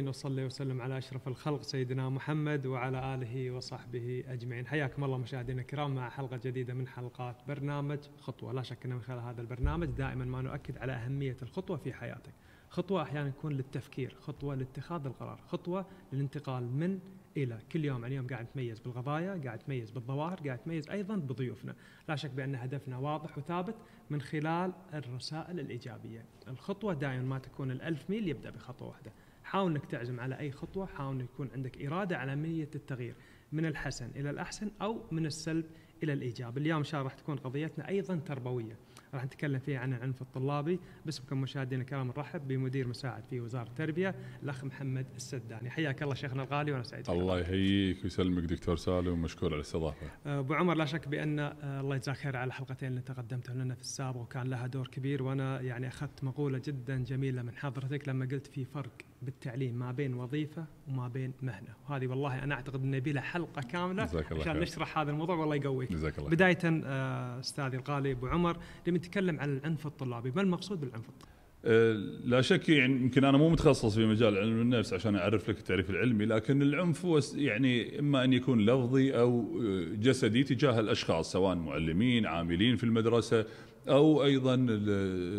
وصلى وسلم على اشرف الخلق سيدنا محمد وعلى اله وصحبه اجمعين، حياكم الله مشاهدينا الكرام مع حلقه جديده من حلقات برنامج خطوه، لا شك ان من خلال هذا البرنامج دائما ما نؤكد على اهميه الخطوه في حياتك، خطوه احيانا تكون للتفكير، خطوه لاتخاذ القرار، خطوه للانتقال من الى كل يوم عن يوم قاعد نتميز بالقضايا، قاعد نتميز بالظواهر، قاعد نتميز ايضا بضيوفنا، لا شك بان هدفنا واضح وثابت من خلال الرسائل الايجابيه، الخطوه دائما ما تكون الألف ميل يبدا بخطوه واحده. حاول انك تعزم على اي خطوه حاول انك يكون عندك اراده على عمليه التغيير من الحسن الى الاحسن او من السلب الى الايجاب اليوم ان شاء الله راح تكون قضيتنا ايضا تربويه راح نتكلم فيه عن العنف الطلابي باسمكم مشاهدينا الكرام نرحب بمدير مساعد في وزاره التربيه الاخ محمد السداني حياك الله شيخنا الغالي وانا سعيد الله يحييك ويسلمك دكتور سالم ومشكور على الاستضافه أه، ابو عمر لا شك بان أه، الله يجزاك خير على الحلقتين اللي تقدمت لنا في السابق وكان لها دور كبير وانا يعني اخذت مقوله جدا جميله من حضرتك لما قلت في فرق بالتعليم ما بين وظيفه وما بين مهنه وهذه والله انا اعتقد ان يبي لها حلقه كامله عشان خير. نشرح هذا الموضوع والله يقويك جزاك الله بدايه أه، استاذي الغالي ابو عمر يتكلم عن العنف الطلابي ما المقصود بالعنف الطلابي أه، لا شك يعني يمكن انا مو متخصص في مجال علم النفس عشان اعرف لك التعريف العلمي لكن العنف هو يعني اما ان يكون لفظي او أه، جسدي تجاه الاشخاص سواء معلمين عاملين في المدرسه او ايضا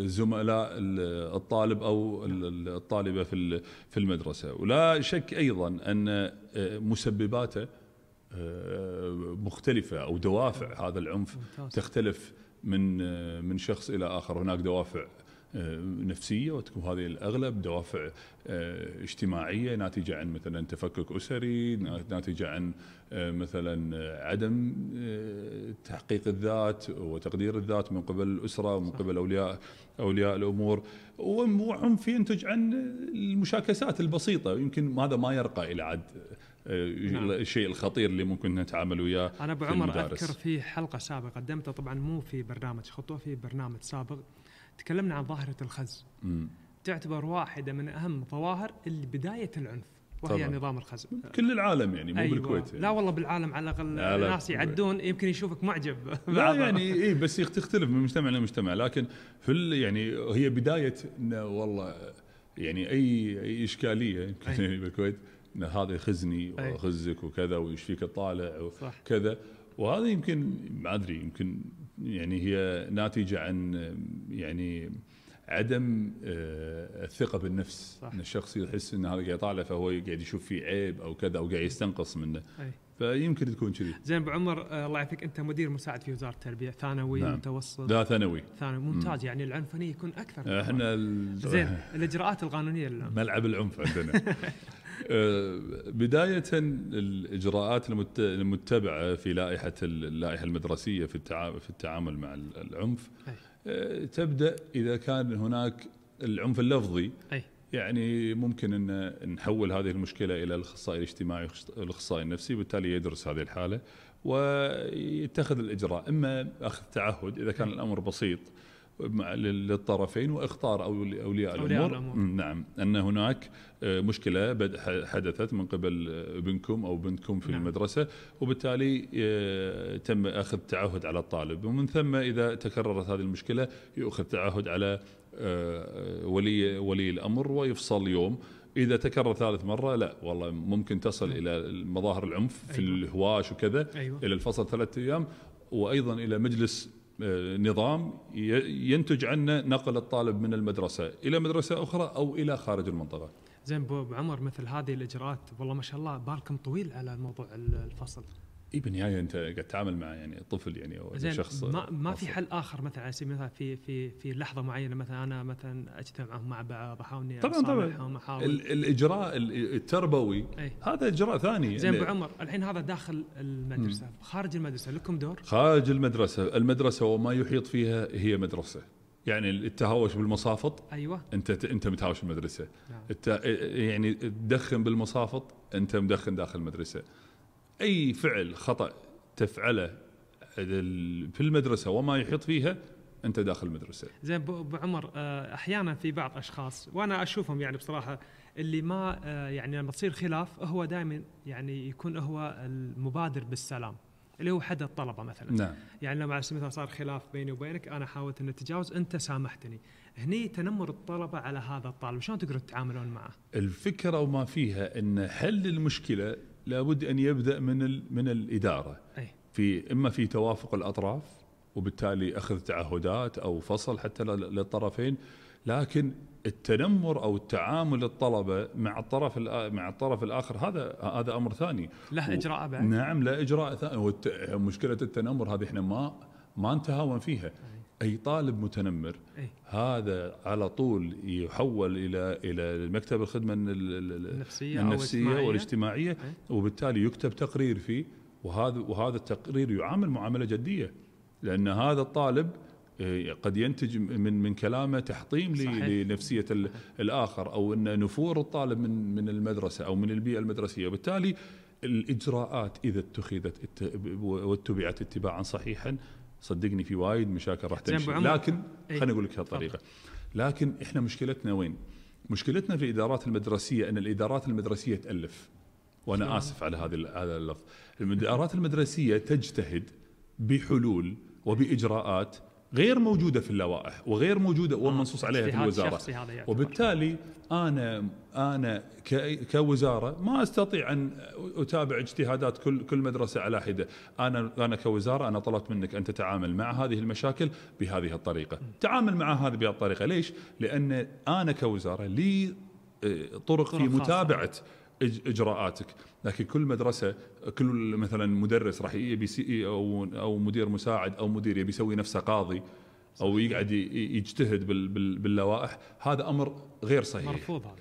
زملاء الطالب او الطالبه في في المدرسه ولا شك ايضا ان أه، مسبباته مختلفه او دوافع هذا العنف تختلف من آه، من شخص الى اخر هناك دوافع آه، نفسيه وهذه الاغلب دوافع آه، اجتماعيه ناتجه عن مثلا تفكك اسري ناتجه عن مثلا عدم تحقيق الذات وتقدير الذات من قبل الاسره ومن قبل اولياء اولياء الامور وعنف ينتج عن المشاكسات البسيطه يمكن هذا ما يرقى الى عد آه، نعم. الشيء الخطير اللي ممكن نتعامل وياه انا ابو عمر اذكر في حلقه سابقه قدمتها طبعا مو في برنامج خطوه في برنامج سابق تكلمنا عن ظاهره الخز م. تعتبر واحده من اهم الظواهر اللي بدايه العنف وهي طبعًا. نظام الخز كل العالم يعني مو أيوة. بالكويت يعني. لا والله بالعالم على الاقل الناس يعدون يمكن يشوفك معجب لا يعني اي بس تختلف من مجتمع لمجتمع لكن في يعني هي بدايه والله يعني اي اي اشكاليه يمكن أيوة. بالكويت هذا يخزني ويخزك وكذا فيك طالع وكذا وهذا يمكن ما ادري يمكن يعني هي ناتجه عن يعني عدم آه، الثقه بالنفس صح. ان الشخص يحس ان هذا قاعد يطالع فهو قاعد يشوف فيه عيب او كذا او قاعد يستنقص منه أي. فيمكن تكون كذي زين ابو عمر آه، الله يعافيك انت مدير مساعد في وزاره التربيه ثانوي نعم. متوسط لا ثانوي ثانوي ممتاز مم. يعني العنف هنا يكون اكثر احنا ال... زين الاجراءات القانونيه اللي... ملعب العنف عندنا آه، بداية الإجراءات المتبعة في لائحة اللائحة المدرسية في في التعامل مع العنف آه، تبدأ إذا كان هناك العنف اللفظي يعني ممكن أن نحول هذه المشكلة إلى الأخصائي الاجتماعي والأخصائي النفسي بالتالي يدرس هذه الحالة ويتخذ الإجراء إما أخذ تعهد إذا كان الأمر بسيط للطرفين واخطار اولياء الامور, الأمور. نعم ان هناك آه، مشكله حدثت من قبل ابنكم آه، او بنتكم في نعم. المدرسه وبالتالي آه، تم اخذ تعهد على الطالب ومن ثم اذا تكررت هذه المشكله يؤخذ تعهد على ولي ولي الامر ويفصل يوم اذا تكرر ثالث مره لا والله ممكن تصل نعم. الى مظاهر العنف في أيوة. الهواش وكذا أيوة. الى الفصل ثلاثة ايام وايضا الى مجلس نظام ينتج عنه نقل الطالب من المدرسه الى مدرسه اخرى او الى خارج المنطقه. زين بو عمر مثل هذه الاجراءات والله ما شاء الله بالكم طويل على موضوع الفصل. اي بالنهايه انت قاعد تتعامل مع يعني طفل يعني او شخص ما, ما في حل اخر مثلا على سبيل المثال في في في لحظه معينه مثلا انا مثلا اجتمع مع بعض احاول اني طبعا طبعا الاجراء التربوي أي. هذا اجراء ثاني زين ابو يعني. عمر الحين هذا داخل المدرسه م. خارج المدرسه لكم دور؟ خارج المدرسه، المدرسه وما يحيط فيها هي مدرسه. يعني التهاوش بالمصافط ايوه انت انت متهاوش بالمدرسه نعم. الت... يعني تدخن بالمصافط انت مدخن داخل المدرسه اي فعل خطا تفعله في المدرسه وما يحيط فيها انت داخل المدرسه. زين ابو عمر آه، احيانا في بعض اشخاص وانا اشوفهم يعني بصراحه اللي ما آه، يعني لما تصير خلاف هو دائما يعني يكون هو المبادر بالسلام اللي هو حد الطلبه مثلا نعم. يعني لما على سبيل المثال صار خلاف بيني وبينك انا حاولت ان اتجاوز انت سامحتني هني تنمر الطلبه على هذا الطالب شلون تقدر تتعاملون معه الفكره وما فيها ان حل المشكله لابد ان يبدا من من الاداره أي. في اما في توافق الاطراف وبالتالي اخذ تعهدات او فصل حتى للطرفين لكن التنمر او التعامل الطلبه مع الطرف مع الطرف الاخر هذا هذا امر ثاني له اجراء بعد نعم لا اجراء ثاني مشكله التنمر هذه احنا ما ما نتهاون فيها اي طالب متنمر أي. هذا على طول يحول الى الى مكتب الخدمه النفسيه, النفسية أو والاجتماعيه أي. وبالتالي يكتب تقرير فيه وهذا وهذا التقرير يعامل معامله جديه لان هذا الطالب آه، قد ينتج من من كلامه تحطيم صحيح. لنفسيه الاخر او ان نفور الطالب من من المدرسه او من البيئه المدرسيه وبالتالي الاجراءات اذا اتخذت واتبعت اتباعا صحيحا صدقني في وايد مشاكل راح تمشي لكن إيه. خليني اقول لك هالطريقه لكن احنا مشكلتنا وين؟ مشكلتنا في الادارات المدرسيه ان الادارات المدرسيه تالف وانا اسف على هذا هذا اللفظ الادارات المدرسيه تجتهد بحلول وباجراءات غير موجوده في اللوائح وغير موجوده ومنصوص آه، عليها في الوزاره وبالتالي انا انا كوزاره ما استطيع ان اتابع اجتهادات كل كل مدرسه على حده، انا انا كوزاره انا طلبت منك ان تتعامل مع هذه المشاكل بهذه الطريقه، تعامل مع هذه بهذه الطريقه، ليش؟ لان انا كوزاره لي آه، طرق في متابعه اجراءاتك لكن كل مدرسه كل مثلا مدرس راح يبي سي او او مدير مساعد او مدير يبي يسوي نفسه قاضي او يقعد يجتهد باللوائح هذا امر غير صحيح مرفوض هذا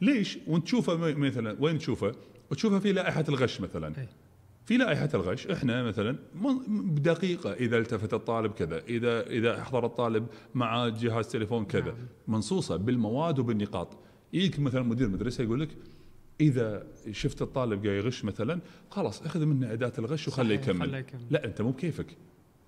ليش وانت تشوفه مثلا وين تشوفه وتشوفه في لائحه الغش مثلا إيه. في لائحه الغش احنا مثلا بدقيقه اذا التفت الطالب كذا اذا اذا احضر الطالب مع جهاز تليفون كذا نعم. منصوصه بالمواد وبالنقاط يجيك مثلا مدير مدرسه يقول لك اذا شفت الطالب قاعد يغش مثلا خلاص اخذ منه اداه الغش وخليه يكمل. يكمل لا انت مو بكيفك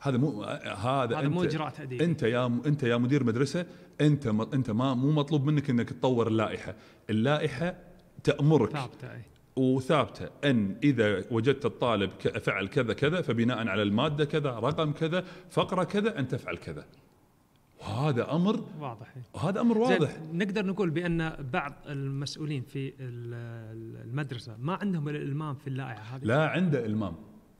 هذا مو هذا, هذا مو اجراء تاديبي انت يا م... انت يا مدير مدرسه انت م... انت ما مو مطلوب منك انك تطور اللائحه اللائحه تامرك ثابته وثابته ان اذا وجدت الطالب فعل كذا كذا فبناء على الماده كذا رقم كذا فقره كذا ان تفعل كذا هذا امر واضح هذا امر واضح نقدر نقول بان بعض المسؤولين في المدرسه ما عندهم الالمام في اللائحه هذه لا عنده المام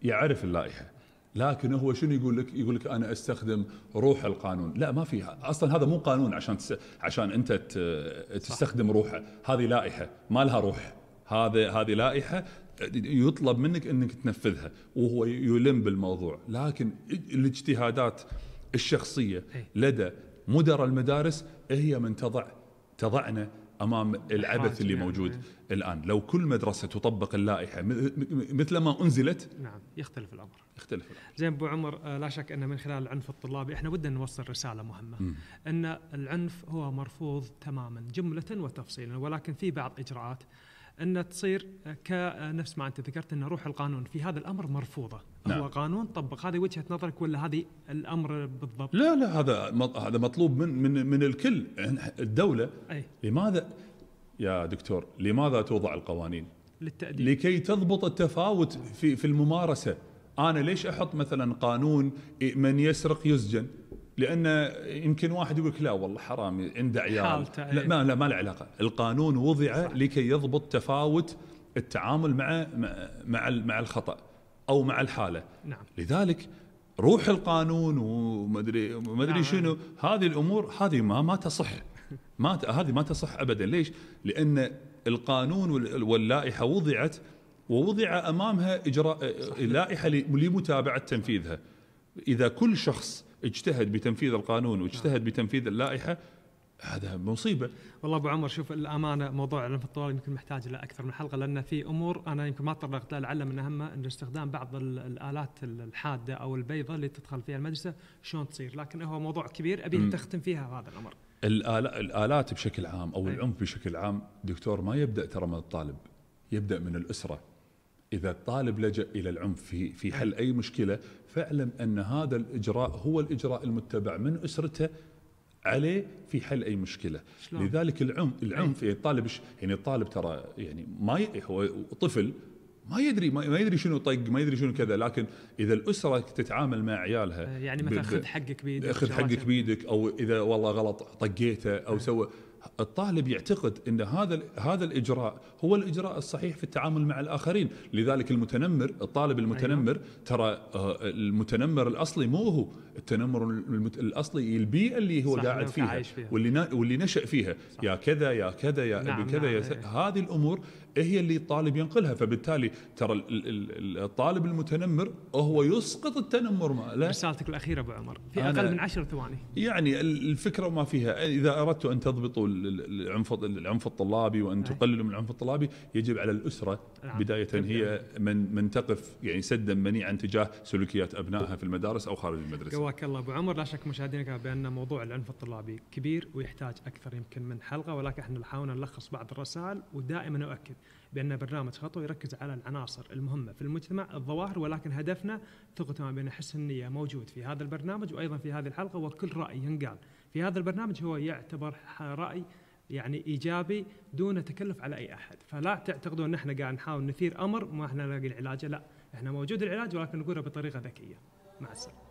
يعرف اللائحه لكن هو شنو يقول لك؟ يقول لك انا استخدم روح القانون، لا ما فيها، اصلا هذا مو قانون عشان تس... عشان انت ت... تستخدم روحه، هذه لائحه ما لها روح، هذا هذه لائحه يطلب منك انك تنفذها، وهو يلم بالموضوع، لكن الاجتهادات الشخصيه إيه. لدى مدراء المدارس هي من تضع تضعنا امام العبث اللي يعني. موجود يعني. الان لو كل مدرسه تطبق اللائحه مثل ما انزلت نعم يختلف الامر يختلف الامر زين ابو عمر آه، لا شك ان من خلال العنف الطلابي احنا ودنا نوصل رساله مهمه م. ان العنف هو مرفوض تماما جمله وتفصيلا ولكن في بعض اجراءات أن تصير كنفس ما أنت ذكرت أن روح القانون في هذا الأمر مرفوضة نعم. هو قانون طبق هذه وجهة نظرك ولا هذه الأمر بالضبط لا لا هذا هذا مطلوب من من من الكل الدولة أي. لماذا يا دكتور لماذا توضع القوانين للتأديب لكي تضبط التفاوت في في الممارسة أنا ليش أحط مثلا قانون إيه، من يسرق يسجن لان يمكن واحد يقول لا والله حرام عنده عيال لا إيه. ما لا ما له علاقه القانون وضع صح. لكي يضبط تفاوت التعامل مع مع مع الخطا او مع الحاله نعم. لذلك روح القانون ومدري مدري نعم. شنو هذه الامور هذه ما ما تصح ما هذه ما تصح ابدا ليش؟ لان القانون واللائحه وضعت ووضع امامها اجراء إيه، لائحه لمتابعه تنفيذها اذا كل شخص اجتهد بتنفيذ القانون واجتهد بتنفيذ اللائحه هذا مصيبه والله ابو عمر شوف الامانه موضوع العنف الطوارئ يمكن محتاج الى اكثر من حلقه لان في امور انا يمكن ما تطرقت لها لعل من اهمها انه استخدام بعض الالات الحاده او البيضه اللي تدخل فيها المدرسه شلون تصير لكن هو موضوع كبير ابي تختم فيها هذا الامر الالات بشكل عام او العنف بشكل عام دكتور ما يبدا ترى من الطالب يبدا من الاسره إذا الطالب لجأ إلى العنف في في حل أي مشكلة فاعلم أن هذا الإجراء هو الإجراء المتبع من أسرته عليه في حل اي مشكله شلون؟ لذلك العنف إيه. العنف يعني الطالب يعني الطالب ترى يعني ما هو طفل ما يدري ما يدري شنو طق ما يدري شنو كذا لكن اذا الاسره تتعامل مع عيالها آه، يعني مثلا خذ حقك بيدك خذ حقك يعني. بيدك او اذا والله غلط طقيته او إيه. سوى الطالب يعتقد ان هذا هذا الاجراء هو الاجراء الصحيح في التعامل مع الاخرين، لذلك المتنمر الطالب المتنمر أيوه. ترى آه، المتنمر الاصلي مو هو، التنمر الاصلي البيئه اللي هو قاعد فيها, فيها واللي واللي نشأ فيها، صح. يا كذا يا كذا يا نعم ابي كذا نعم يا س... إيه. هذه الامور هي اللي الطالب ينقلها فبالتالي ترى الطالب المتنمر هو يسقط التنمر ماله رسالتك الاخيره ابو عمر في اقل من عشر ثواني يعني الفكره وما فيها اذا اردت ان تضبطوا العنف العنف الطلابي وان تقللوا من العنف الطلابي يجب على الاسره بدايه هي من من تقف يعني سدا منيعا تجاه سلوكيات ابنائها في المدارس او خارج المدرسه. جواك الله ابو عمر لا شك مشاهدينا بان موضوع العنف الطلابي كبير ويحتاج اكثر يمكن من حلقه ولكن احنا حاولنا نلخص بعض الرسائل ودائما اؤكد بان برنامج خطوه يركز على العناصر المهمه في المجتمع الظواهر ولكن هدفنا ثقة ما بين حسن النيه موجود في هذا البرنامج وايضا في هذه الحلقه وكل راي ينقال في هذا البرنامج هو يعتبر رأي يعني ايجابي دون تكلف على اي احد، فلا تعتقدون ان احنا قاعد نحاول نثير امر ما احنا لاقين علاجه، لا، احنا موجود العلاج ولكن نقوله بطريقه ذكيه. مع السلامه.